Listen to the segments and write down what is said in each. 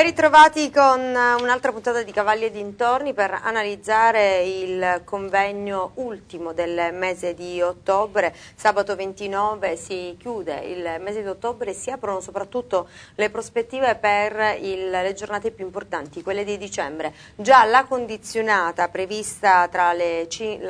Ben ritrovati con eh, un'altra puntata di Cavalli e dintorni per analizzare il convegno ultimo del mese di ottobre. Sabato 29 si chiude il mese di ottobre e si aprono soprattutto le prospettive per il, le giornate più importanti, quelle di dicembre. Già la condizionata prevista le,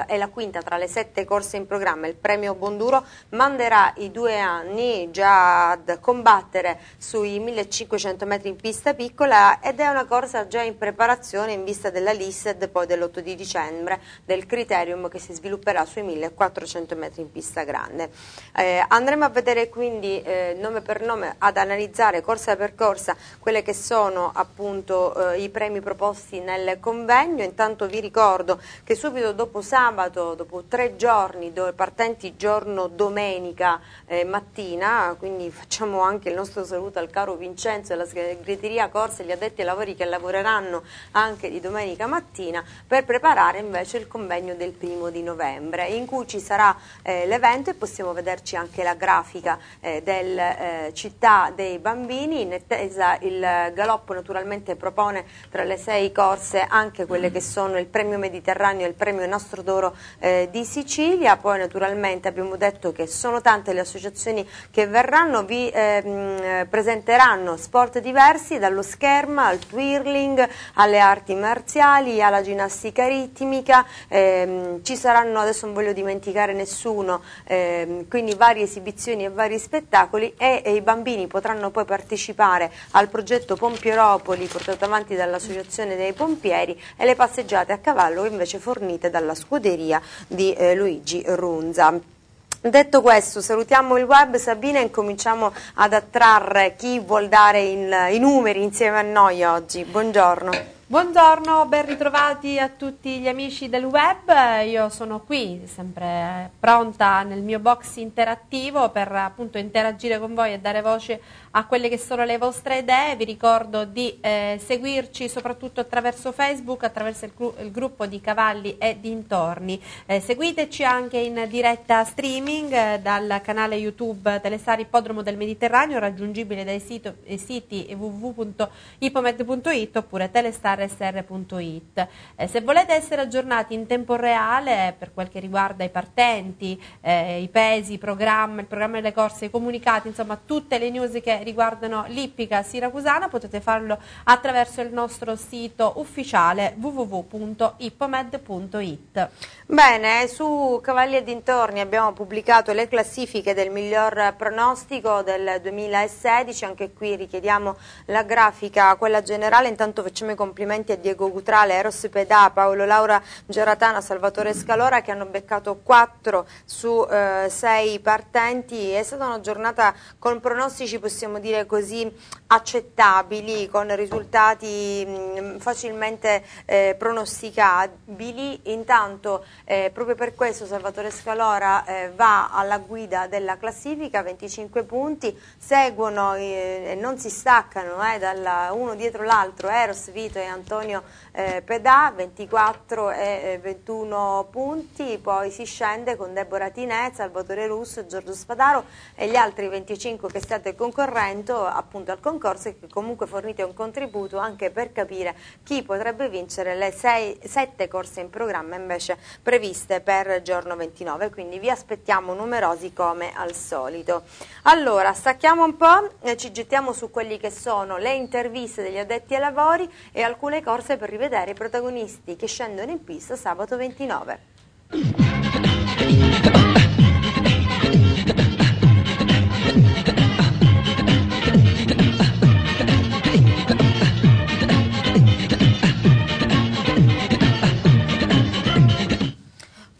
è la quinta tra le sette corse in programma, il premio Bonduro manderà i due anni già a combattere sui 1500 metri in pista piccola piccola ed è una corsa già in preparazione in vista della LISED poi dell'8 di dicembre del criterium che si svilupperà sui 1400 metri in pista grande. Eh, andremo a vedere quindi eh, nome per nome ad analizzare corsa per corsa quelle che sono appunto eh, i premi proposti nel convegno. Intanto vi ricordo che subito dopo sabato, dopo tre giorni partenti giorno domenica eh, mattina, quindi facciamo anche il nostro saluto al caro Vincenzo e alla segreteria Corsa forze gli addetti ai lavori che lavoreranno anche di domenica mattina per preparare invece il convegno del primo di novembre in cui ci sarà eh, l'evento e possiamo vederci anche la grafica eh, del eh, Città dei Bambini. In attesa il Galoppo naturalmente propone tra le sei corse anche quelle che sono il Premio Mediterraneo e il Premio Nastro d'Oro eh, di Sicilia. Poi naturalmente abbiamo detto che sono tante le associazioni che verranno, vi ehm, presenteranno sport diversi dallo scherma, al twirling, alle arti marziali, alla ginnastica ritmica, ehm, ci saranno, adesso non voglio dimenticare nessuno, ehm, quindi varie esibizioni e vari spettacoli e, e, i bambini potranno poi partecipare al progetto Pompieropoli portato avanti dall'Associazione dei Pompieri e le passeggiate a cavallo invece fornite dalla scuderia di eh, Luigi Runza. Detto questo, salutiamo il web Sabina e cominciamo ad attrarre chi vuol dare il, i numeri insieme a noi oggi. Buongiorno. Buongiorno, ben ritrovati a tutti gli amici del web, io sono qui sempre pronta nel mio box interattivo per appunto interagire con voi e dare voce a quelle che sono le vostre idee, vi ricordo di eh, seguirci soprattutto attraverso Facebook, attraverso il, il, gruppo di Cavalli e dintorni, eh, seguiteci anche in diretta streaming eh, dal canale YouTube Telesari Ippodromo del Mediterraneo, raggiungibile dai sito, siti www.ipomed.it oppure telesari rsr.it. Eh, se volete essere aggiornati in tempo reale eh, per quel che riguarda i partenti, eh, i pesi, i programmi, il programma delle corse, i comunicati, insomma tutte le news che riguardano l'ippica siracusana potete farlo attraverso il nostro sito ufficiale www.ippomed.it. Bene, su Cavalli e dintorni abbiamo pubblicato le classifiche del miglior pronostico del 2016, anche qui richiediamo la grafica, quella generale, intanto facciamo i complimenti complimenti a Diego Gutrale, Eros Pedà, Paolo Laura Gioratana, Salvatore Scalora che hanno beccato 4 su eh, 6 partenti. È stata una giornata con pronostici possiamo dire così accettabili, con risultati mh, mm, facilmente eh, pronosticabili. Intanto eh, proprio per questo Salvatore Scalora eh, va alla guida della classifica, 25 punti, seguono eh, e non si staccano eh, dalla, uno dietro l'altro Eros, Vito e Antonio. Antonio eh, Pedà, 24 e 21 eh, punti, poi si scende con Deborah Tinez, Salvatore Russo, Giorgio Spadaro e gli altri 25 che state concorrendo appunto al concorso e che comunque fornite un contributo anche per capire chi potrebbe vincere le 6, 7 corse in programma invece previste per giorno 29, quindi vi aspettiamo numerosi come al solito. Allora, stacchiamo un po', eh, ci gettiamo su quelli che sono le interviste degli addetti ai lavori e alcune alcune corse per rivedere i protagonisti che scendono in pista sabato 29.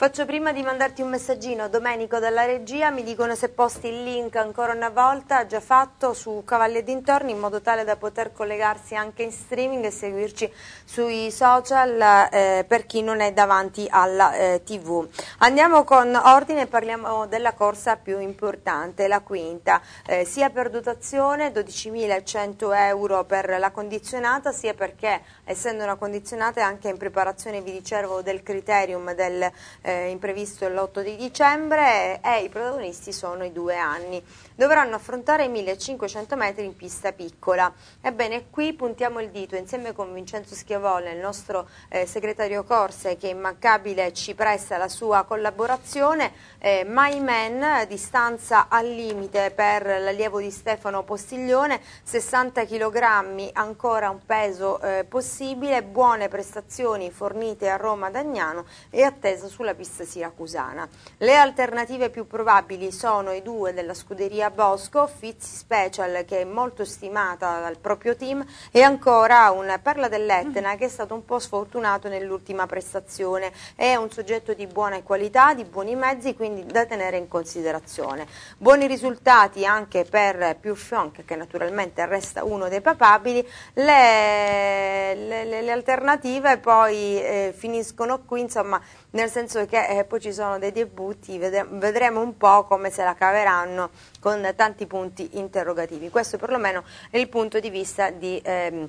Faccio prima di mandarti un messaggino, Domenico dalla regia, mi dicono se posti il link ancora una volta, già fatto, su Cavalli e Dintorni, in modo tale da poter collegarsi anche in streaming e seguirci sui social eh, per chi non è davanti alla eh, tv. Andiamo con ordine e parliamo della corsa più importante, la quinta, eh, sia per dotazione, 12.100 euro per la condizionata, sia perché essendo una condizionata è anche in preparazione, vi dicevo, del criterium del eh, eh, imprevisto l'8 di dicembre e i protagonisti sono i due anni. Dovranno affrontare i 1500 metri in pista piccola. Ebbene, qui puntiamo il dito insieme con Vincenzo Schiavolle, il nostro eh, segretario Corse che immancabile ci presta la sua collaborazione. Eh, My Man, distanza al limite per l'allievo di Stefano Postiglione, 60 kg, ancora un peso eh, possibile, buone prestazioni fornite a Roma Dagnano e attesa sulla Davis siracusana. Le alternative più probabili sono i due della scuderia Bosco, Fizzi Special che è molto stimata dal proprio team e ancora un Perla dell'Etna che è stato un po' sfortunato nell'ultima prestazione. È un soggetto di buona qualità, di buoni mezzi, quindi da tenere in considerazione. Buoni risultati anche per Più Fionc, che naturalmente resta uno dei papabili. Le, le, le alternative poi eh, finiscono qui, insomma nel senso che eh, poi ci sono dei debutti, vedremo un po' come se la caveranno con tanti punti interrogativi. Questo perlomeno è il punto di vista di... Ehm,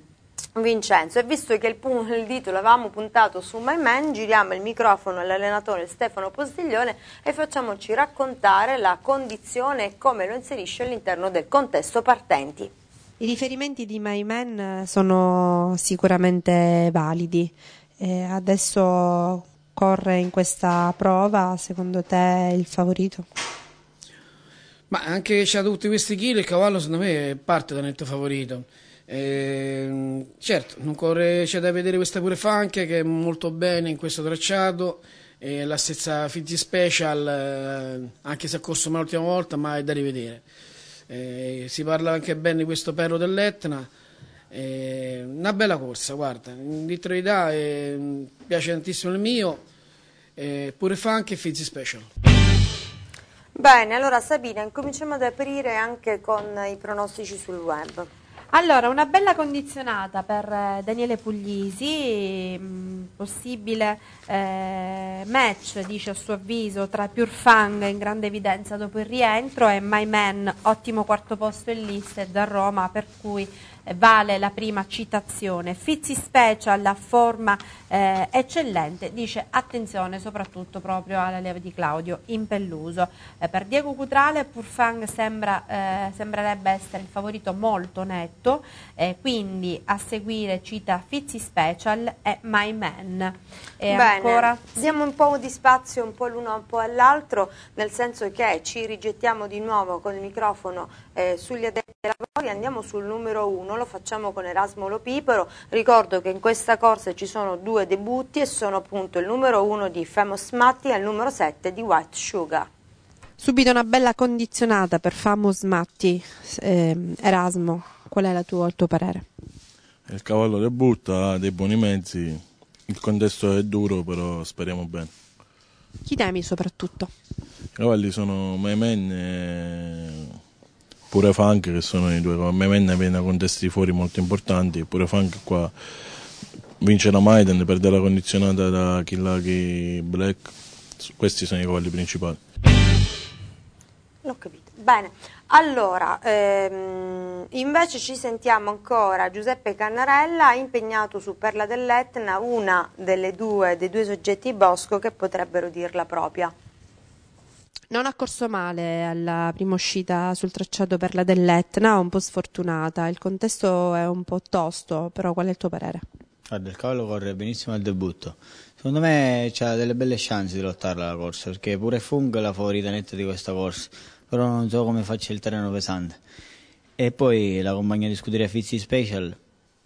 Vincenzo, e visto che il, il dito l'avevamo puntato su My Man, giriamo il microfono all'allenatore Stefano Postiglione e facciamoci raccontare la condizione e come lo inserisce all'interno del contesto partenti. I riferimenti di My Man eh, sono sicuramente validi. Eh, adesso corre in questa prova, secondo te il favorito? Ma anche che c'ha tutti questi chili, il cavallo secondo me parte da netto favorito. E, ehm, certo, non corre, c'è da vedere questa pure Funk che è molto bene in questo tracciato. E la stessa Fizzy Special, eh, anche se ha corso male l'ultima volta, ma è da rivedere. E, eh, si parla anche bene di questo perro dell'Etna. Eh, una bella corsa, guarda, in verità piace tantissimo il mio eh, pure funk e Fizzy Special. Bene, allora Sabina, incominciamo ad aprire anche con i pronostici sul web. Allora, una bella condizionata per eh, Daniele Puglisi, mm, possibile eh, match, dice a suo avviso, tra Pure Fang in grande evidenza dopo il rientro e My Man, ottimo quarto posto in lista e da Roma, per cui eh, vale la prima citazione. Fizzi Special, la forma eh, eccellente, dice attenzione soprattutto proprio alla leva di Claudio Impelluso. Eh, per Diego Cutrale Purfang sembra, eh, sembrerebbe essere il favorito molto netto, eh, quindi a seguire cita Fizzi Special e My Man. E Bene, ancora... diamo un po' di spazio un po' l'uno un po' all'altro, nel senso che ci rigettiamo di nuovo con il microfono eh, sugli addetti alla poi andiamo sul numero 1, lo facciamo con Erasmo Lopipero, ricordo che in questa corsa ci sono due debutti e sono appunto il numero 1 di Famous Matti e il numero 7 di White Sugar. Subito una bella condizionata per Famous Matti, eh, Erasmo, qual è tua, il tuo parere? Il cavallo debutta, ha dei buoni mezzi, il contesto è duro però speriamo bene. Chi temi soprattutto? I cavalli sono Maimen e pure Funk che sono i due come me viene con testi fuori molto importanti pure Funk qua vince la Maiden perde la condizionata da Killaghi Black questi sono i cavalli principali l'ho capito bene allora ehm, invece ci sentiamo ancora Giuseppe Cannarella impegnato su Perla dell'Etna una delle due dei due soggetti Bosco che potrebbero dirla propria non ha corso male alla prima uscita sul tracciato per la dell'Etna, un po' sfortunata. Il contesto è un po' tosto, però qual è il tuo parere? Guarda, il cavallo corre benissimo al debutto. Secondo me ha delle belle chance di lottare la corsa, perché pure Fung è la favorita netta di questa corsa, però non so come faccia il terreno pesante. E poi la compagnia di scuderia Fizzi Special,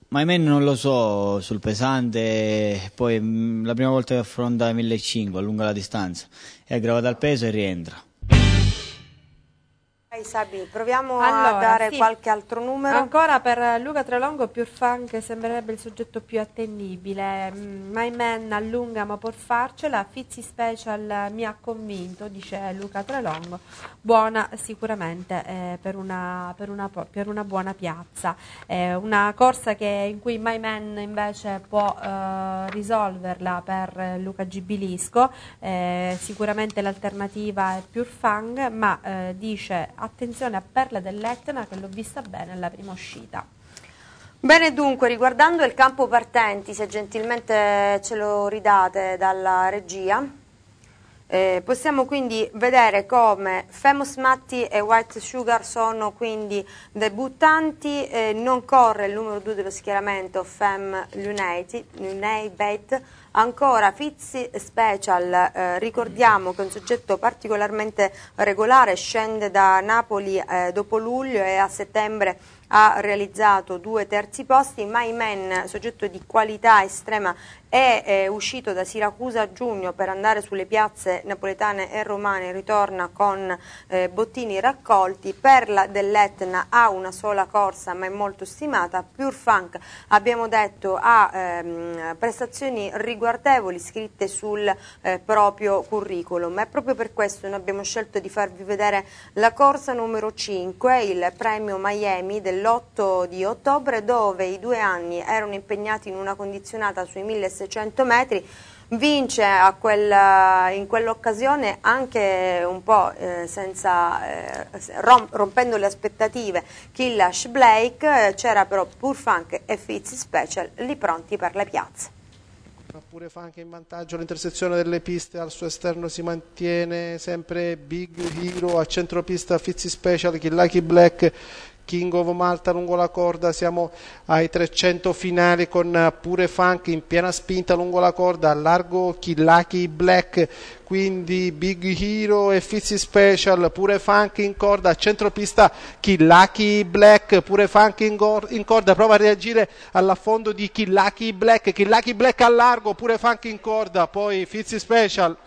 ma almeno non lo so sul pesante, poi mm, la prima volta che affronta 1.500, allunga la distanza è aggravato al peso e rientra. Dai Sabi, proviamo allora, a dare sì. qualche altro numero. Ancora per Luca Trelongo, più funk sembrerebbe il soggetto più attendibile. Mm, My Man allunga ma può farcela, Fizzi Special mi ha convinto, dice Luca Trelongo. Buona sicuramente eh, per, una, per, una, per, una, buona piazza. Eh, una corsa che, in cui My Man invece può eh, risolverla per Luca Gibilisco. Eh, sicuramente l'alternativa è Pure Fang, ma eh, dice attenzione a Perle dell'Etna che l'ho vista bene alla prima uscita. Bene dunque, riguardando il campo partenti, se gentilmente ce lo ridate dalla regia. Eh, possiamo quindi vedere come Famous Matti e White Sugar sono quindi debuttanti, eh, non corre il numero 2 dello schieramento Fem Lunabet, ancora Fizzi Special, eh, ricordiamo che è un soggetto particolarmente regolare, scende da Napoli eh, dopo luglio e a settembre ha realizzato due terzi posti, My Man, soggetto di qualità estrema è eh, uscito da Siracusa a giugno per andare sulle piazze napoletane e romane, ritorna con eh, bottini raccolti, Perla dell'Etna ha una sola corsa ma è molto stimata, Pure Funk abbiamo detto ha ehm, prestazioni riguardevoli scritte sul eh, proprio curriculum, è proprio per questo noi abbiamo scelto di farvi vedere la corsa numero 5, il premio Miami dell'8 di ottobre dove i due anni erano impegnati in una condizionata sui 1600 600 metri, vince quella, in quell'occasione anche un po' eh, senza, eh, rom, rompendo le aspettative Killash Blake, c'era però Purfunk e Fitz Special lì pronti per le piazze. Ma pure Funk in vantaggio, l'intersezione delle piste al suo esterno si mantiene sempre Big Hero a centropista Fizzi Special, Killaki Black King of Malta lungo la corda, siamo ai 300 finali con eh, pure Funk in piena spinta lungo la corda, largo Killaki Black, quindi Big Hero e Fizzy Special, pure Funk in corda, centropista Killaki Black, pure Funk in, go- in corda, prova a reagire all'affondo di Killaki Black, Killaki Black a largo, pure Funk in corda, poi Fizzy Special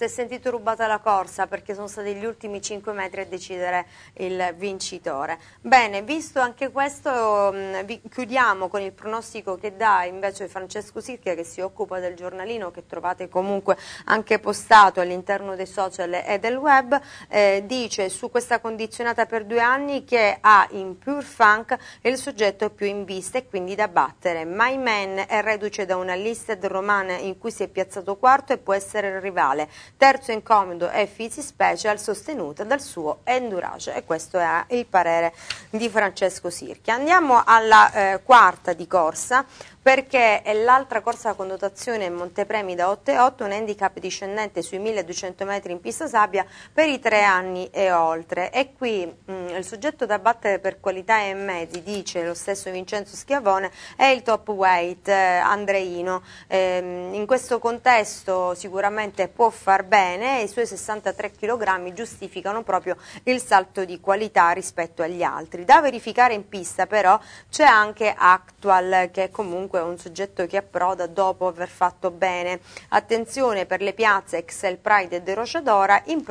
si è sentito rubata la corsa perché sono stati gli ultimi 5 metri a decidere il vincitore. Bene, visto anche questo, mh, mm, chiudiamo con il pronostico che dà invece Francesco Sirchia che si occupa del giornalino che trovate comunque anche postato all'interno dei social e del web, eh, dice su questa condizionata per due anni che ha in Pure Funk il soggetto più in vista e quindi da battere. My Man è reduce da una listed romana in cui si è piazzato quarto e può essere il rivale terzo incomodo comodo è Fizi Special sostenuta dal suo endurace e questo è il parere di Francesco Sirchi. Andiamo alla eh, quarta di corsa perché è l'altra corsa con dotazione Montepremi da 8 e 8, un handicap discendente sui 1200 metri in pista sabbia per i tre anni e oltre. E qui mh, mm, il soggetto da battere per qualità e mezzi, dice lo stesso Vincenzo Schiavone, è il top weight eh, Andreino. Ehm, in questo contesto sicuramente può fare star bene e i suoi 63 kg giustificano proprio il salto di qualità rispetto agli altri. Da verificare in pista però c'è anche Actual che è comunque un soggetto che approda dopo aver fatto bene. Attenzione per le piazze Excel Pride e De Rochadora in,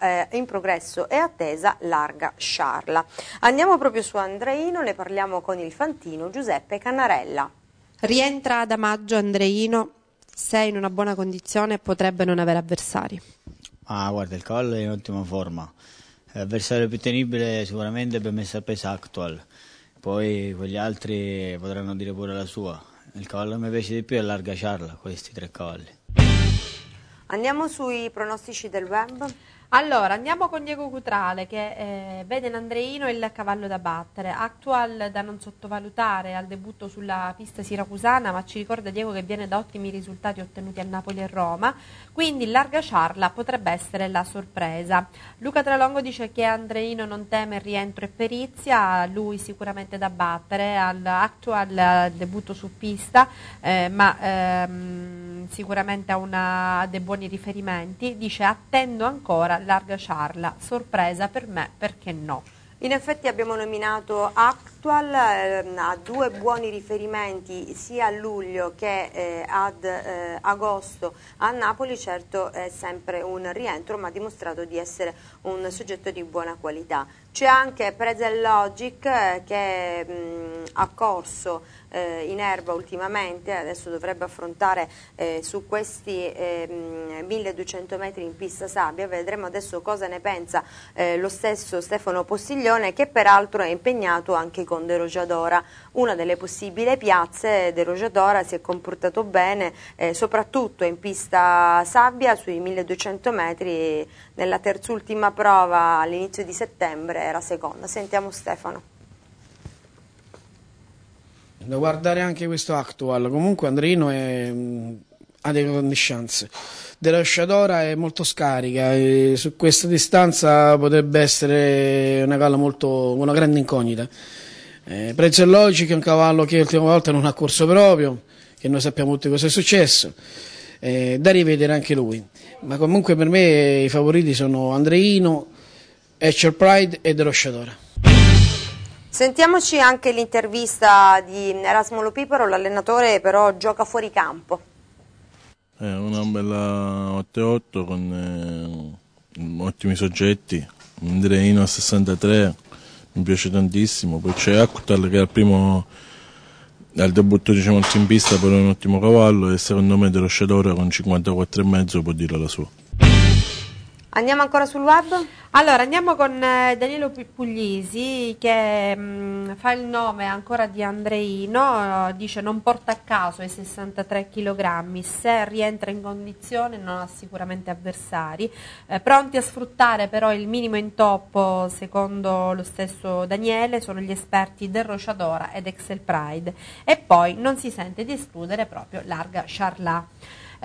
eh, in progresso e attesa larga Sciarla. Andiamo proprio su Andreino, ne parliamo con il Fantino Giuseppe Canarella. Rientra da maggio Andreino se in una buona condizione potrebbe non avere avversari. Ah, guarda, il cavallo è in ottima forma. L'avversario più tenibile sicuramente per Messa Pesa Actual. Poi quegli altri potranno dire pure la sua. Il cavallo che mi piace di più è Larga Charla, questi tre cavalli. Andiamo sui pronostici del web. Allora, andiamo con Diego Cutrale che eh, vede in Andreino il cavallo da battere, actual da non sottovalutare al debutto sulla pista siracusana, ma ci ricorda Diego che viene da ottimi risultati ottenuti a Napoli e Roma, quindi larga Ciarla potrebbe essere la sorpresa. Luca Tralongo dice che Andreino non teme rientro e perizia, lui sicuramente da battere, all'actual al eh, debutto su pista, eh, ma ehm, sicuramente ha, una, ha dei buoni riferimenti, dice attendo ancora larga Charla, sorpresa per me perché no. In effetti abbiamo nominato Actual, ehm, ha due buoni riferimenti sia a luglio che eh, ad eh, agosto a Napoli, certo è sempre un rientro ma ha dimostrato di essere un soggetto di buona qualità. C'è anche Prezel Logic eh, che mh, mm, ha corso eh, in erba ultimamente, adesso dovrebbe affrontare eh, su questi eh, 1200 metri in pista sabbia, vedremo adesso cosa ne pensa eh, lo stesso Stefano Postiglione che peraltro è impegnato anche con De Rogiadora, una delle possibili piazze, De Rogiadora si è comportato bene eh, soprattutto in pista sabbia sui 1200 metri nella terzultima prova all'inizio di settembre era seconda. Sentiamo Stefano. Da guardare anche questo actual, comunque Andrino è, mm, ha delle grandi chance. Della Shadora è molto scarica e su questa distanza potrebbe essere una galla molto, una grande incognita. Eh, Prezzellogic è un cavallo che l'ultima volta non ha corso proprio, che noi sappiamo tutti cosa è successo eh, da rivedere anche lui. Ma comunque per me i favoriti sono Andreino, Escher Pride e De Rosciadora. Sentiamoci anche l'intervista di Erasmo Pipero, l'allenatore però gioca fuori campo. È eh, una bella 8-8 con eh, ottimi soggetti, Andreino a 63, mi piace tantissimo, poi c'è Akutal che è il primo al debutto diciamo, in pista per un ottimo cavallo e secondo me dello Shadora con 54,5 può dire la sua. Andiamo ancora sul web? Allora, andiamo con eh, Danilo Puglisi che mh, mm, fa il nome ancora di Andreino, dice non porta a caso i 63 kg, se rientra in condizione non ha sicuramente avversari, eh, pronti a sfruttare però il minimo intoppo secondo lo stesso Daniele sono gli esperti del Rociadora ed Excel Pride e poi non si sente di escludere proprio larga Charlat.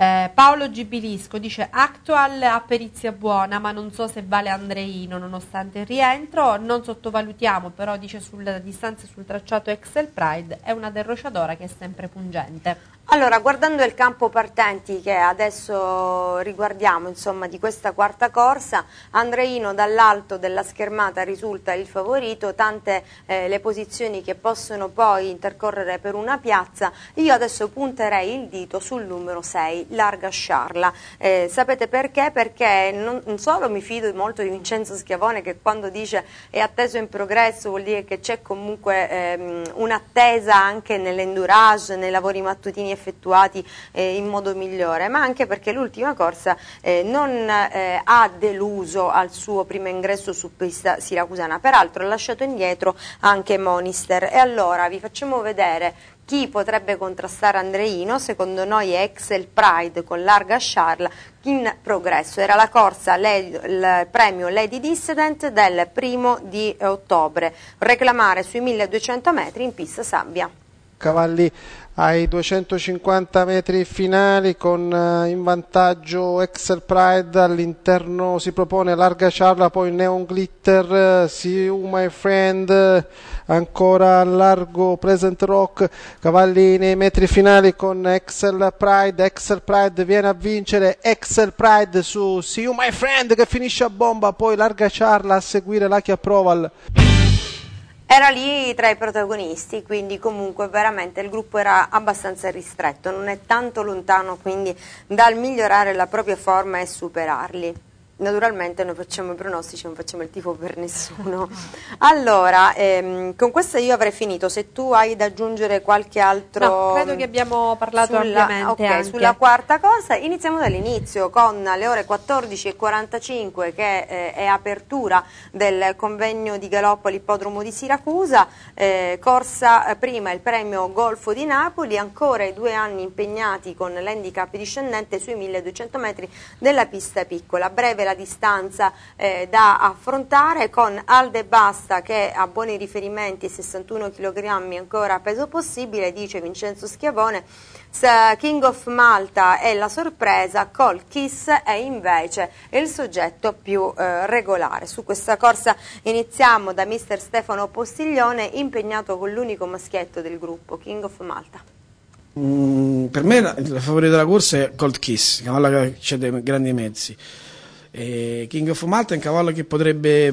Eh, Paolo Gibilisco dice Actual a perizia buona ma non so se vale Andreino nonostante il rientro, non sottovalutiamo però dice sulla distanza sul tracciato Excel Pride è una derrociadora che è sempre pungente. Allora, guardando il campo partenti che adesso riguardiamo insomma, di questa quarta corsa, Andreino dall'alto della schermata risulta il favorito, tante eh, le posizioni che possono poi intercorrere per una piazza, io adesso punterei il dito sul numero 6, Larga Sciarla. Eh, sapete perché? Perché non, solo mi fido molto di Vincenzo Schiavone che quando dice è atteso in progresso vuol dire che c'è comunque ehm, un'attesa anche nell'endurage, nei lavori mattutini e effettuati eh, in modo migliore, ma anche perché l'ultima corsa eh, non eh, ha deluso al suo primo ingresso su pista siracusana, peraltro ha lasciato indietro anche Monister. E allora vi facciamo vedere chi potrebbe contrastare Andreino, secondo noi è Excel Pride con larga Charles in progresso. Era la corsa, il premio Lady Dissident del primo di ottobre. Reclamare sui 1200 metri in pista sabbia cavalli ai 250 metri finali con eh, in vantaggio Excel Pride all'interno si propone Larga Charla poi Neon Glitter eh, See You My Friend eh, ancora a largo Present Rock cavalli nei metri finali con Excel Pride Excel Pride viene a vincere Excel Pride su See You My Friend che finisce a bomba poi Larga Charla a seguire Lucky Approval era lì tra i protagonisti, quindi comunque veramente il gruppo era abbastanza ristretto, non è tanto lontano quindi dal migliorare la propria forma e superarli naturalmente noi facciamo i pronostici, non facciamo il tifo per nessuno. Allora, ehm, con questa io avrei finito, se tu hai da aggiungere qualche altro... No, credo che abbiamo parlato sulla, ampiamente okay, Sulla quarta cosa, iniziamo dall'inizio con le ore 14.45 che eh, è apertura del convegno di Galoppo all'ippodromo di Siracusa, eh, corsa eh, prima il premio Golfo di Napoli, ancora i due anni impegnati con l'handicap discendente sui 1200 metri della pista piccola, breve la della distanza eh, da affrontare con Alde Basta che ha buoni riferimenti 61 kg ancora peso possibile, dice Vincenzo Schiavone, King of Malta è la sorpresa, col Kiss è invece il soggetto più eh, regolare. Su questa corsa iniziamo da mister Stefano Postiglione impegnato con l'unico maschietto del gruppo, King of Malta. Mm, per me la, la favorita della corsa è Cold Kiss, cavalla che cede grandi mezzi. E King of Malta è un cavallo che potrebbe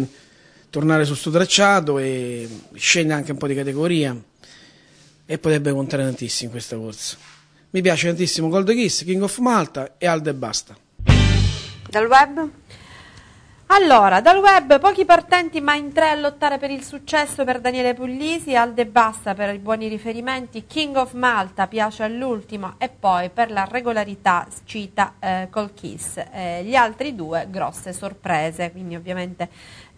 tornare su suo tracciato e scende anche un po' di categoria e potrebbe contare tantissimo in questa corsa. Mi piace tantissimo Gold Kiss, King of Malta e Alde e basta. Dal web? Allora, dal web pochi partenti ma in tre a lottare per il successo per Daniele Puglisi, Alde Bassa per i buoni riferimenti, King of Malta piace all'ultimo e poi per la regolarità cita eh, Col Eh, gli altri due grosse sorprese, quindi ovviamente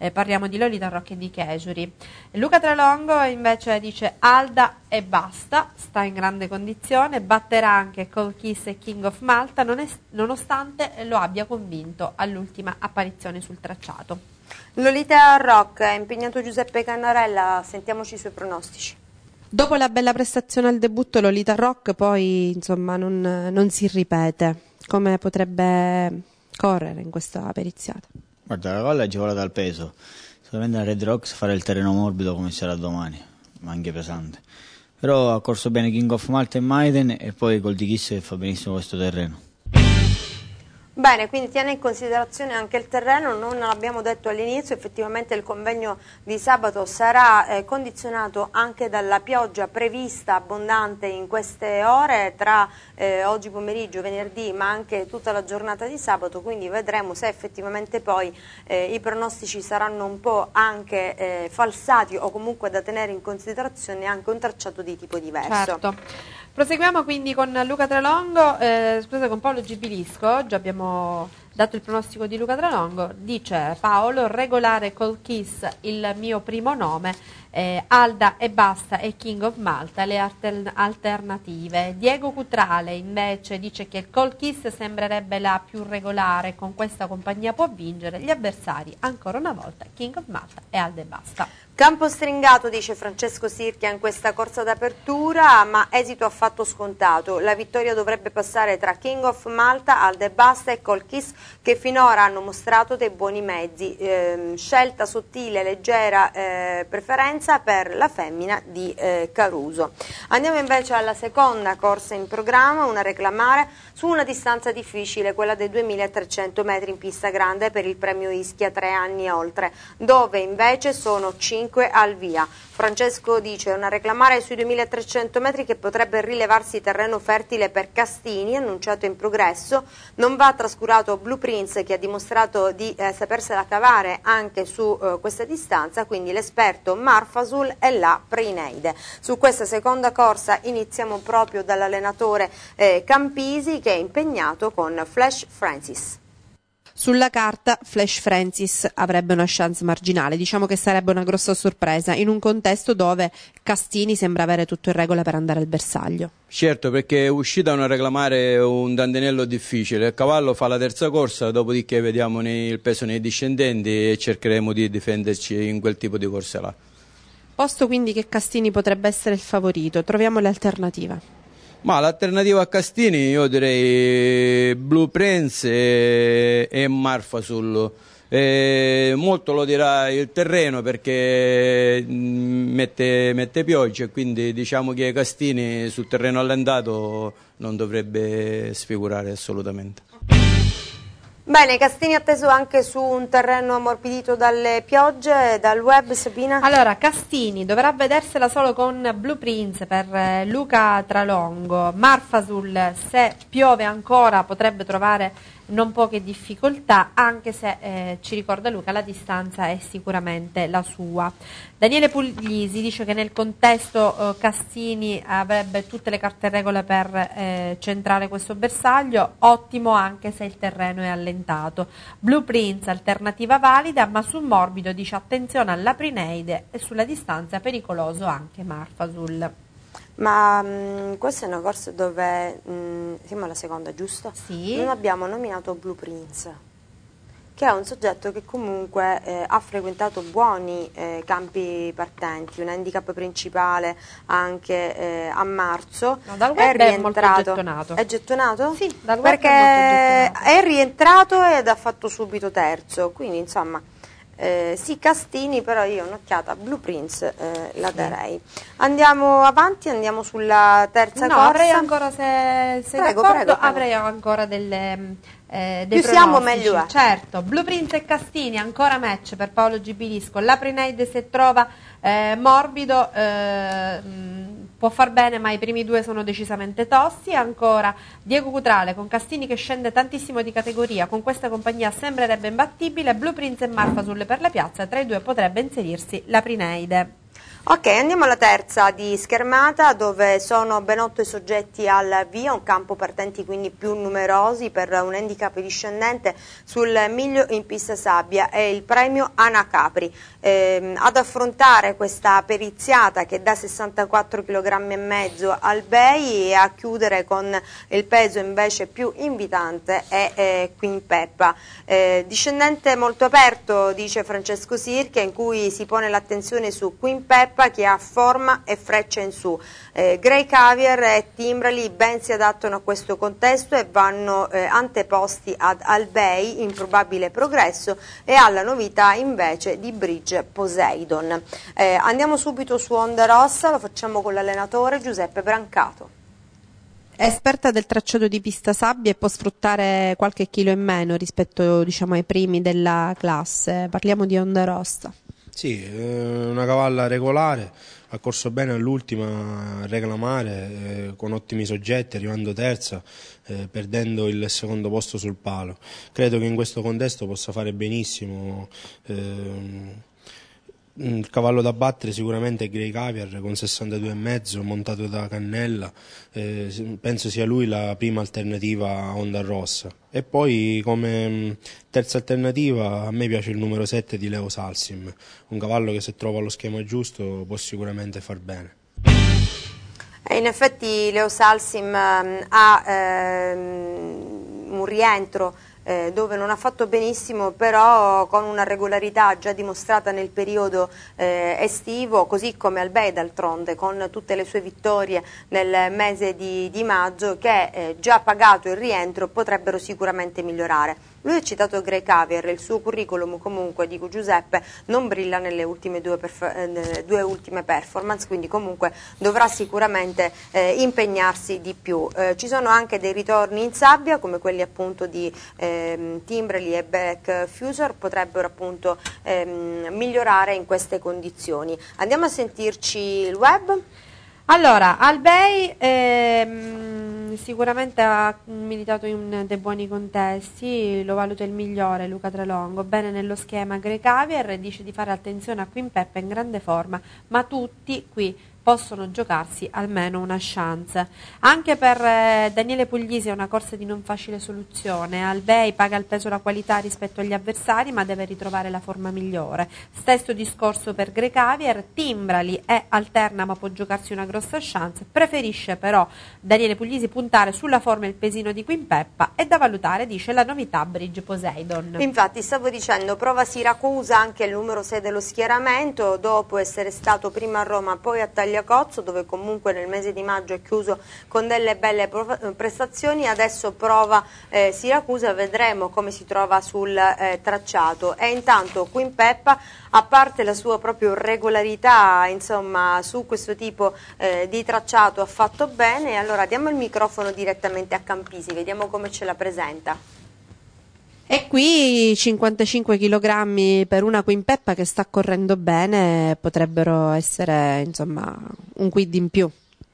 eh, parliamo di Lolita Rock e di Casury. Luca Trelongo invece dice Alda e basta, sta in grande condizione, batterà anche Cold Kiss e King of Malta non è, nonostante lo abbia convinto all'ultima apparizione sul tracciato. Lolita Rock, impegnato Giuseppe Cannarella, sentiamoci i suoi pronostici. Dopo la bella prestazione al debutto, Lolita Rock poi insomma, non, non si ripete. Come potrebbe correre in questa periziata? Guarda, la colla è agevolata dal peso. Sicuramente la Red Rocks farà il terreno morbido come sarà domani, ma anche pesante. Però ha corso bene King of Malta e Maiden e poi col di Kiss fa benissimo questo terreno. Bene, quindi tiene in considerazione anche il terreno, non l'abbiamo detto all'inizio, effettivamente il convegno di sabato sarà eh, condizionato anche dalla pioggia prevista abbondante in queste ore tra eh, oggi pomeriggio, venerdì, ma anche tutta la giornata di sabato, quindi vedremo se effettivamente poi eh, i pronostici saranno un po' anche eh, falsati o comunque da tenere in considerazione anche un tracciato di tipo diverso. Certo. Proseguiamo quindi con Luca Trelongo, eh, scusate con Paolo Gibilisco, oggi abbiamo dato il pronostico di Luca Tralongo, dice Paolo regolare col Kiss il mio primo nome eh, Alda e Basta e King of Malta le altern alternative. Diego Cutrale invece dice che il Call Kiss sembrerebbe la più regolare, con questa compagnia può vincere gli avversari ancora una volta King of Malta e Alda e Basta. Campo stringato, dice Francesco Sirchia, in questa corsa d'apertura, ma esito affatto scontato. La vittoria dovrebbe passare tra King of Malta, Alde Basta e Colchis, che finora hanno mostrato dei buoni mezzi. Eh, scelta sottile, leggera eh, preferenza partenza per la femmina di eh, Caruso. Andiamo invece alla seconda corsa in programma, una reclamare su una distanza difficile, quella dei 2300 metri in pista grande per il premio Ischia tre anni e oltre, dove invece sono 5 al via. Francesco dice una reclamare sui 2300 metri che potrebbe rilevarsi terreno fertile per Castini, annunciato in progresso, non va trascurato Blueprints che ha dimostrato di eh, sapersela cavare anche su eh, questa distanza, quindi l'esperto Marfasul e la Prineide. Su questa seconda corsa iniziamo proprio dall'allenatore eh, Campisi che è impegnato con Flash Francis. Sulla carta Flash Francis avrebbe una chance marginale, diciamo che sarebbe una grossa sorpresa in un contesto dove Castini sembra avere tutto in regola per andare al bersaglio. Certo, perché uscitano a reclamare un Dandenello difficile, il Cavallo fa la terza corsa, dopodiché vediamo il peso nei discendenti e cercheremo di difenderci in quel tipo di corsa là. Posto quindi che Castini potrebbe essere il favorito, troviamo l'alternativa. Ma l'alternativa a Castini io direi Blue Prince e, Marfa Marfasul. molto lo dirà il terreno perché mette, mette pioggia quindi diciamo che Castini sul terreno allentato non dovrebbe sfigurare assolutamente. Bene, Castini atteso anche su un terreno ammorbidito dalle piogge, dal web Sabina. Allora, Castini dovrà vedersela solo con Blueprints per eh, Luca Tralongo. Marfasul, se piove ancora, potrebbe trovare non poche difficoltà, anche se eh, ci ricorda Luca la distanza è sicuramente la sua. Daniele Puglisi dice che nel contesto eh, Castini avrebbe tutte le carte regole per eh, centrare questo bersaglio, ottimo anche se il terreno è allentato. Blueprints, alternativa valida, ma sul morbido dice attenzione alla Prineide e sulla distanza pericoloso anche Marfasul. Ma mh, mm, questo è una corsa dove, mh, mm, siamo alla seconda, giusto? Sì. Non abbiamo nominato Blueprints, che è un soggetto che comunque eh, ha frequentato buoni eh, campi partenti, un handicap principale anche eh, a marzo. No, dal web è, rientrato. È gettonato. È gettonato? Sì, dal web Perché è, è rientrato ed ha fatto subito terzo, quindi insomma... Eh, sì, Castini, però io un'occhiata a Blueprints eh, la darei. Andiamo avanti, andiamo sulla terza no, corsa. avrei ancora, se, se prego, prego, prego. avrei ancora delle... Eh, dei Più siamo meglio è. Certo, Blueprint e Castini, ancora match per Paolo Gibilisco. l'Aprinade se trova eh, morbido... eh, può far bene ma i primi due sono decisamente tosti ancora Diego Cutrale con Castini che scende tantissimo di categoria con questa compagnia sembrerebbe imbattibile Blueprints e Marfa sulle per le piazze tra i due potrebbe inserirsi la Prineide Ok, andiamo alla terza di schermata dove sono ben otto i soggetti al via, un campo partenti quindi più numerosi per un handicap discendente sul miglio in pista sabbia e il premio Ana Capri. Eh, ad affrontare questa periziata che dà 64,5 kg al Bei e a chiudere con il peso invece più invitante è eh, Queen Peppa. Eh, discendente molto aperto, dice Francesco Sirchia, in cui si pone l'attenzione su Queen Peppa greppa che ha forma e freccia in su. Eh, Grey Caviar e Timbrali ben si adattano a questo contesto e vanno eh, anteposti ad Albei, improbabile progresso, e alla novità invece di Bridge Poseidon. Eh, andiamo subito su Onda Rossa, lo facciamo con l'allenatore Giuseppe Brancato. È esperta del tracciato di pista sabbia e può sfruttare qualche chilo in meno rispetto diciamo, ai primi della classe. Parliamo di Onda Rossa. Sì, eh, una cavalla regolare, ha corso bene all'ultima a reclamare eh, con ottimi soggetti, arrivando terza, eh, perdendo il secondo posto sul palo. Credo che in questo contesto possa fare benissimo. Eh, Mm, il cavallo da battere sicuramente è Grey Caviar con 62,5 montato da Cannella, eh, penso sia lui la prima alternativa a Onda Rossa. E poi come mm, terza alternativa a me piace il numero 7 di Leo Salsim, un cavallo che se trova lo schema giusto può sicuramente far bene. In effetti Leo Salsim mm, ha ehm, un rientro eh, dove non ha fatto benissimo però con una regolarità già dimostrata nel periodo eh, estivo così come Albei d'altronde con tutte le sue vittorie nel mese di, di maggio che eh, già pagato il rientro potrebbero sicuramente migliorare. Lui ha citato Greg Aver, il suo curriculum comunque, dico Giuseppe, non brilla nelle ultime due, eh, due ultime performance, quindi comunque dovrà sicuramente eh, impegnarsi di più. Eh, ci sono anche dei ritorni in sabbia, come quelli appunto di ehm, Timbrely e Beck Fusor, potrebbero appunto ehm, migliorare in queste condizioni. Andiamo a sentirci il web? Allora, Albei ehm, sicuramente ha militato in dei buoni contesti, lo valuta il migliore Luca Trelongo, bene nello schema Grecavier, dice di fare attenzione a Quimpeppe in grande forma, ma tutti qui possono giocarsi almeno una chance. Anche per eh, Daniele Puglisi è una corsa di non facile soluzione. Alvei paga il peso e la qualità rispetto agli avversari, ma deve ritrovare la forma migliore. Stesso discorso per Grecavier, Timbrali è alterna ma può giocarsi una grossa chance. Preferisce però Daniele Puglisi puntare sulla forma e il pesino di Quimpeppa e da valutare, dice la novità Bridge Poseidon. Infatti, stavo dicendo, prova Siracusa anche il numero 6 dello schieramento, dopo essere stato prima a Roma, poi a Tagliare Cagliacozzo dove comunque nel mese di maggio è chiuso con delle belle eh, prestazioni, adesso prova eh, Siracusa, vedremo come si trova sul eh, tracciato e intanto Queen Peppa a parte la sua proprio regolarità insomma, su questo tipo eh, di tracciato ha fatto bene, allora diamo il microfono direttamente a Campisi, vediamo come ce la presenta. E qui 55 kg per una Quinpeppa che sta correndo bene potrebbero essere insomma un quid in più.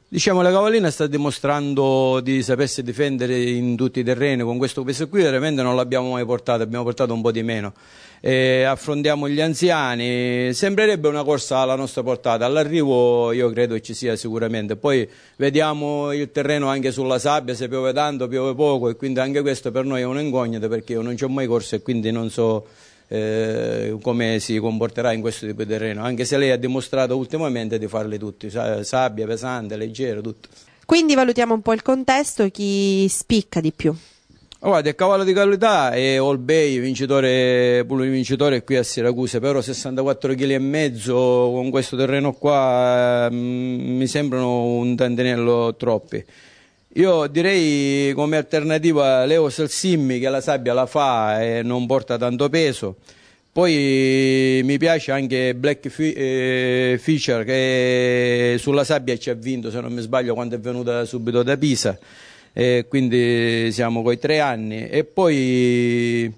Diciamo la Cavallina sta dimostrando di sapersi difendere in tutti i terreni, con questo peso qui veramente non l'abbiamo mai portato, abbiamo portato un po' di meno. E affrontiamo gli anziani, sembrerebbe una corsa alla nostra portata, all'arrivo io credo ci sia sicuramente, poi vediamo il terreno anche sulla sabbia, se piove tanto, piove poco e quindi anche questo per noi è un'incognita perché io non ci ho mai corso e quindi non so eh, come si comporterà in questo tipo di terreno, anche se lei ha dimostrato ultimamente di farle tutte, sabbia, pesante, leggero, tutto. Quindi valutiamo un po' il contesto, chi spicca di più. Oh, Guarda, il cavallo di qualità è All Bay, vincitore, vincitore qui a Siracusa, però 64 kg e mezzo con questo terreno qua mh, eh, mi sembrano un tantinello troppi. Io direi come alternativa Leo Salsimmi che la sabbia la fa e non porta tanto peso. Poi mi piace anche Black eh, Fisher che sulla sabbia ci ha vinto, se non mi sbaglio, quando è venuta subito da Pisa. E quindi siamo coi tre anni. E poi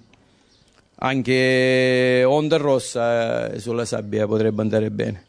anche Onda Rossa eh, sulla sabbia potrebbe andare bene.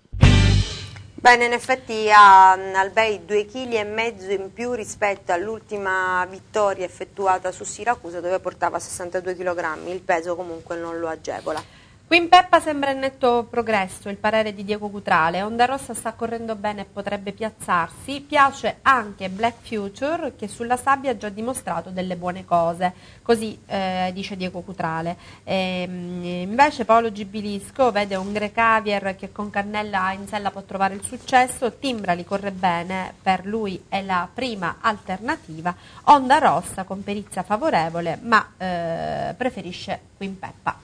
Bene, in effetti ha Albei 2,5 kg in più rispetto all'ultima vittoria effettuata su Siracusa dove portava 62 kg, il peso comunque non lo agevola. Qui in Peppa sembra in netto progresso il parere di Diego Cutrale, Onda Rossa sta correndo bene e potrebbe piazzarsi, piace anche Black Future che sulla sabbia ha già dimostrato delle buone cose, così eh, dice Diego Cutrale. E, ehm, invece Paolo Gibilisco vede un Grecavier che con Cannella in sella può trovare il successo, Timbrali corre bene, per lui è la prima alternativa, Onda Rossa con perizia favorevole ma eh, preferisce Qui Peppa.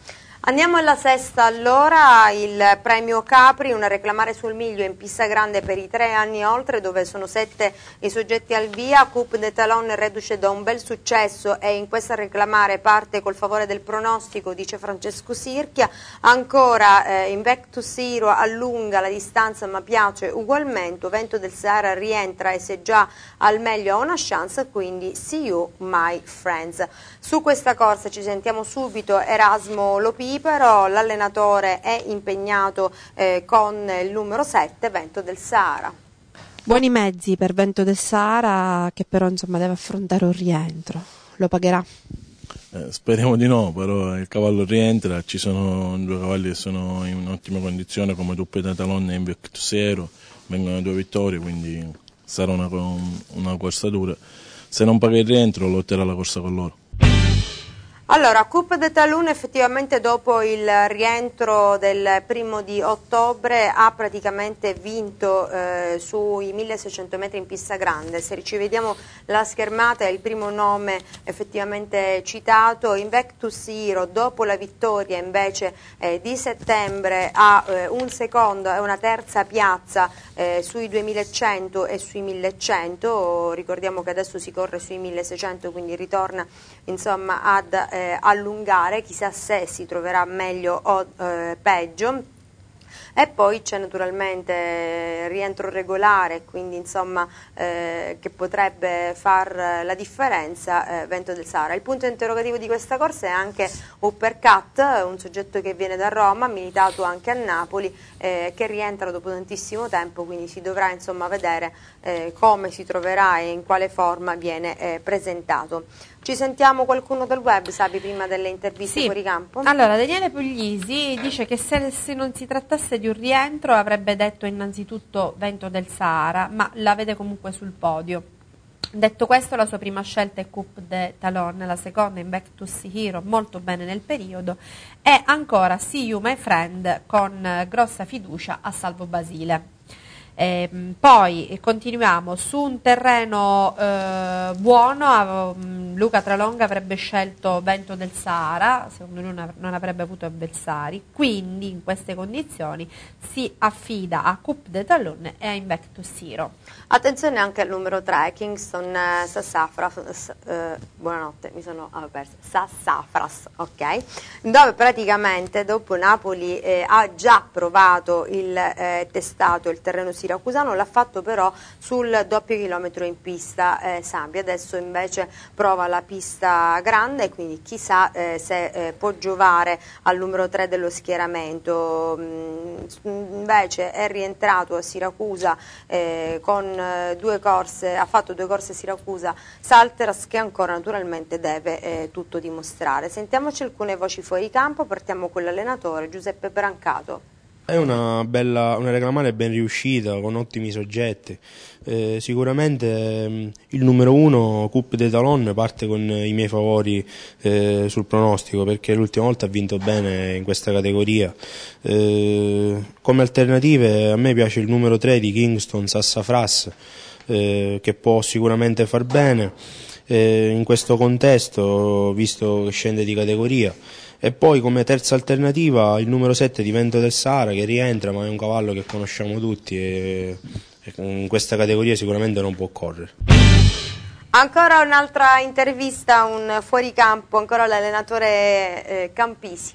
Andiamo alla sesta allora, il premio Capri, una reclamare sul miglio in pista grande per i tre anni oltre dove sono sette i soggetti al via, Coupe de Talon reduce da un bel successo e in questa reclamare parte col favore del pronostico, dice Francesco Sirchia, ancora eh, to Siro allunga la distanza ma piace ugualmente, Vento del Sahara rientra e se già al meglio ha una chance quindi see you my friends. Su questa corsa ci sentiamo subito Erasmo Lopini però l'allenatore è impegnato eh, con il numero 7, Vento del Sahara. Buoni mezzi per Vento del Sahara che però insomma, deve affrontare un rientro. Lo pagherà? Eh, speriamo di no, però il cavallo rientra, ci sono due cavalli che sono in ottima condizione come Duppe Talon e Invictus Zero, vengono due vittorie, quindi sarà una, una corsa dura. Se non paga il rientro lotterà la corsa con loro. Allora, Coupe de Talun effettivamente dopo il rientro del primo di ottobre ha praticamente vinto eh, sui 1600 metri in pista grande. Se ci vediamo la schermata è il primo nome effettivamente citato. In Invectus Hero dopo la vittoria invece eh, di settembre ha eh, un secondo e eh, una terza piazza eh, sui 2100 e sui 1100. Ricordiamo che adesso si corre sui 1600 quindi ritorna insomma ad eh, eh, allungare, chissà se si troverà meglio o eh, peggio. E poi c'è naturalmente eh, rientro regolare, quindi insomma eh, che potrebbe far la differenza eh, Vento del Sahara. Il punto interrogativo di questa corsa è anche Uppercut, un soggetto che viene da Roma, militato anche a Napoli, eh, che rientra dopo tantissimo tempo, quindi si dovrà insomma vedere eh, come si troverà e in quale forma viene eh, presentato. Ci sentiamo qualcuno del web, Sabi, prima delle interviste sì. fuori campo? Allora, Daniele Puglisi dice che se, se, non si trattasse di un rientro avrebbe detto innanzitutto vento del Sahara, ma la vede comunque sul podio. Detto questo, la sua prima scelta è Coupe de Talon, la seconda in Back to See Hero, molto bene nel periodo, e ancora See You My Friend con grossa fiducia a Salvo Basile. Ehm, poi continuiamo su un terreno eh, buono, mm, Luca Tralonga avrebbe scelto Vento del Sahara, secondo lui non avrebbe avuto avversari, quindi in queste condizioni si affida a Coupe de Talon e a Invectus Siro. Attenzione anche al numero 3, Kingston eh, Sassafras, eh, buonanotte, mi sono ah, persa, Sassafras, ok, dove praticamente dopo Napoli eh, ha già provato il eh, testato, il terreno sicuro siracusano, l'ha fatto però sul doppio chilometro in pista eh, Sabbia, adesso invece prova la pista grande, quindi chissà eh, se eh, può giovare al numero 3 dello schieramento. Mm, invece è rientrato a Siracusa eh, con eh, due corse, ha fatto due corse a Siracusa, Salteras che ancora naturalmente deve eh, tutto dimostrare. Sentiamoci alcune voci fuori campo, partiamo con l'allenatore Giuseppe Brancato. È una bella, una reclamale ben riuscita, con ottimi soggetti. Eh, sicuramente eh, il numero uno, Coupe de Talon, parte con i miei favori eh, sul pronostico, perché l'ultima volta ha vinto bene in questa categoria. Eh, come alternative a me piace il numero 3 di Kingston, Sassafras, eh, che può sicuramente far bene eh, in questo contesto, visto che scende di categoria. E poi come terza alternativa il numero 7 di Vento del Sahara che rientra, ma è un cavallo che conosciamo tutti e, e in questa categoria sicuramente non può correre. Ancora un'altra intervista, un fuoricampo, ancora l'allenatore eh, Campisi.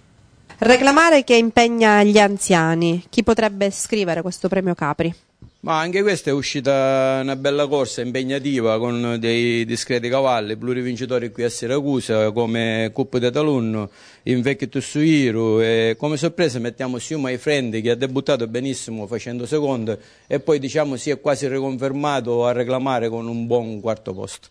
Reclamare che impegna gli anziani. Chi potrebbe scrivere questo premio Capri? Ma anche questa è uscita una bella corsa impegnativa con dei discreti cavalli, plurivincitori qui a Siracusa come Coppa di Talun, Invecchio Suiru e come sorpresa mettiamo Siuma ai Frendi che ha debuttato benissimo facendo secondo e poi diciamo si è quasi riconfermato a reclamare con un buon quarto posto.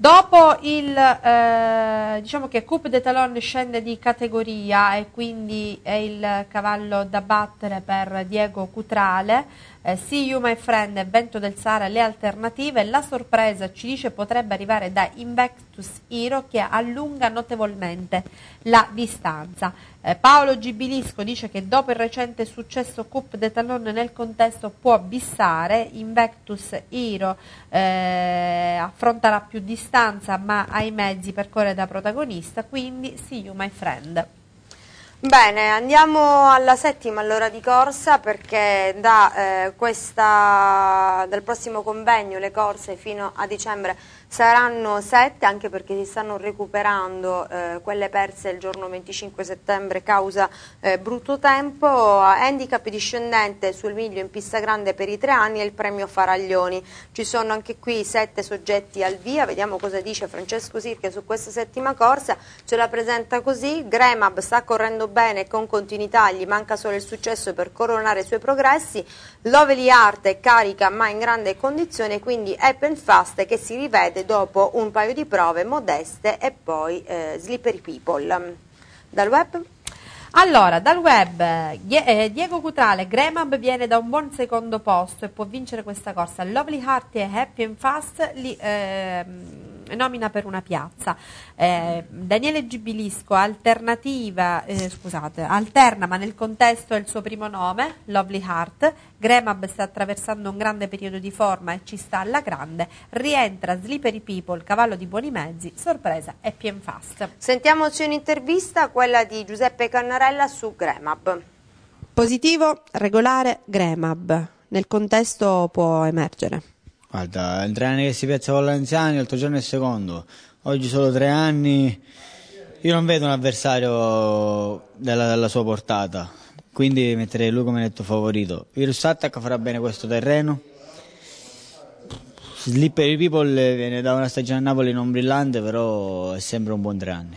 Dopo il, eh, diciamo che Coupe de Talon scende di categoria e quindi è il cavallo da battere per Diego Cutrale, eh, See You My Friend e Vento del Sahara le alternative, la sorpresa ci dice potrebbe arrivare da Invectus Hero che allunga notevolmente la distanza. Eh, Paolo Gibilisco dice che dopo il recente successo Coupe de Talon nel contesto può bissare, Invectus Hero eh, affronterà più distanza ma ha i mezzi per correre da protagonista, quindi See You My Friend. Bene, andiamo alla settima all'ora di corsa perché da, eh, questa, dal prossimo convegno le corse fino a dicembre saranno 7 anche perché si stanno recuperando eh, quelle perse il giorno 25 settembre causa eh, brutto tempo, handicap discendente sul miglio in pista grande per i tre anni e il premio Faraglioni. Ci sono anche qui 7 soggetti al via, vediamo cosa dice Francesco Sirchia su questa settima corsa, ce la presenta così, Gremab sta correndo bene con continuità, gli manca solo il successo per coronare i suoi progressi, Lovely Art è carica ma in grande condizione, quindi Appen Fast che si rivede scoperte dopo un paio di prove modeste e poi eh, Slippery People. Dal web? Allora, dal web, eh, Diego Cutrale, Gremab viene da un buon secondo posto e può vincere questa corsa. Lovely Heart e Happy and Fast li, eh, nomina per una piazza. Eh, Daniele Gibilisco alternativa, eh, scusate, alterna ma nel contesto è il suo primo nome, Lovely Heart, Gremab sta attraversando un grande periodo di forma e ci sta alla grande, rientra Slippery People, Cavallo di Buoni Mezzi, Sorpresa e Pien Fast. Sentiamoci un'intervista, quella di Giuseppe Cannarella su Gremab. Positivo, regolare, Gremab. Nel contesto può emergere. Guarda, è tre anni che si piazza con l'Anziani, l'altro giorno è il secondo, oggi solo tre anni. Io non vedo un avversario della, della sua portata, quindi metterei lui come netto favorito. Il Sattac farà bene questo terreno. Slippery People viene da una stagione a Napoli non brillante, però è sempre un buon tre anni.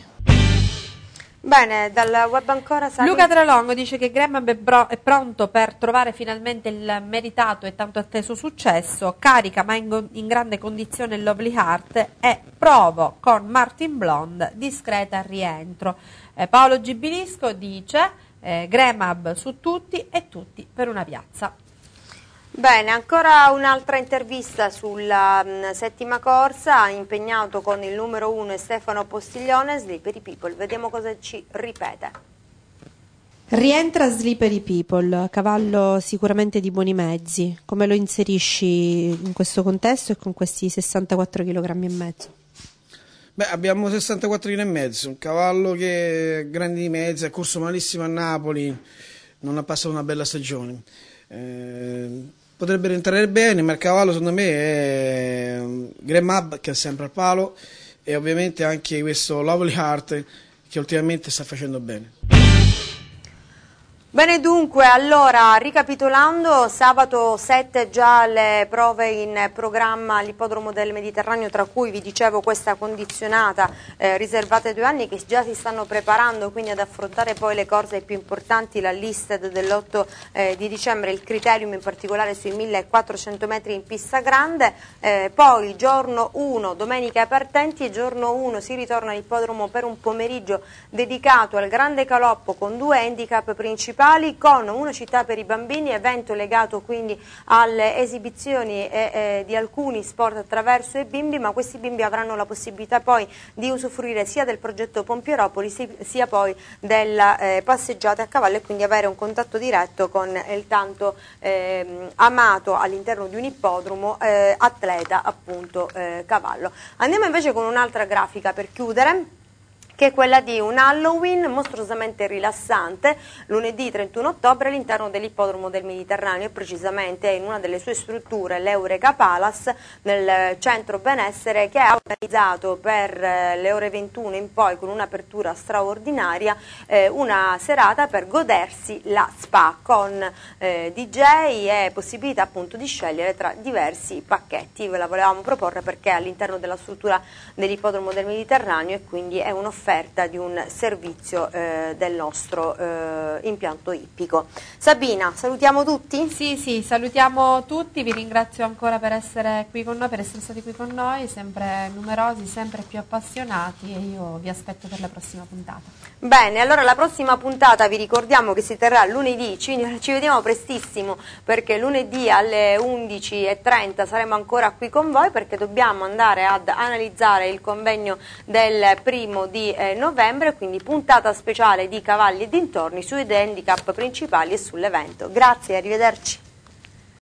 Bene, dal web ancora Sari. Luca Tralongo dice che Graham è, pronto per trovare finalmente il meritato e tanto atteso successo, carica ma in, in grande condizione Lovely Heart e provo con Martin Blonde, discreta al rientro. Eh, Paolo Gibilisco dice eh, Graham su tutti e tutti per una piazza. Bene, ancora un'altra intervista sulla mh, mm, settima corsa, impegnato con il numero 1 Stefano Postiglione, Slippery People. Vediamo cosa ci ripete. Rientra Slippery People, cavallo sicuramente di buoni mezzi. Come lo inserisci in questo contesto e con questi 64 kg e mezzo? Beh, abbiamo 64 kg e mezzo, un cavallo che è grande di mezzo, ha corso malissimo a Napoli, non ha passato una bella stagione. Eh, potrebbe entrare bene. Mercavallo, secondo me, è mm, Gremab che è sempre al palo e ovviamente anche questo Lovely Heart che ultimamente sta facendo bene. Bene dunque, allora ricapitolando, sabato 7 già le prove in programma all'ippodromo del Mediterraneo, tra cui vi dicevo questa condizionata eh, riservata ai due anni che già si stanno preparando quindi ad affrontare poi le corse più importanti, la listed dell'8 eh, di dicembre, il criterium in particolare sui 1400 metri in pista grande, eh, poi giorno 1, domenica partenti, giorno 1 si ritorna all'ippodromo per un pomeriggio dedicato al grande caloppo con due handicap principali principali con una città per i bambini, evento legato quindi alle esibizioni eh, eh, di alcuni sport attraverso i bimbi, ma questi bimbi avranno la possibilità poi di usufruire sia del progetto Pompieropoli sia poi della eh, passeggiata a cavallo e quindi avere un contatto diretto con il tanto ehm, amato all'interno di un ippodromo atleta appunto cavallo. Andiamo invece con un'altra grafica per chiudere che è quella di un Halloween mostruosamente rilassante lunedì 31 ottobre all'interno dell'ippodromo del Mediterraneo e precisamente in una delle sue strutture, l'Eureka Palace, nel centro benessere che ha organizzato per eh, le ore 21 in poi con un'apertura straordinaria eh, una serata per godersi la spa con eh, DJ e possibilità appunto di scegliere tra diversi pacchetti. Ve la volevamo proporre perché è all'interno della struttura dell'ippodromo del Mediterraneo e quindi è un'offerta offerta di un servizio eh, del nostro eh, impianto ippico. Sabina, salutiamo tutti? Sì, sì, salutiamo tutti, vi ringrazio ancora per essere qui con noi, per essere stati qui con noi, sempre numerosi, sempre più appassionati e io vi aspetto per la prossima puntata. Bene, allora la prossima puntata vi ricordiamo che si terrà lunedì, ci vediamo prestissimo perché lunedì alle 11.30 saremo ancora qui con voi perché dobbiamo andare ad analizzare il convegno del primo di eh, eh, novembre, quindi puntata speciale di Cavalli e dintorni sui handicap principali e sull'evento. Grazie, arrivederci.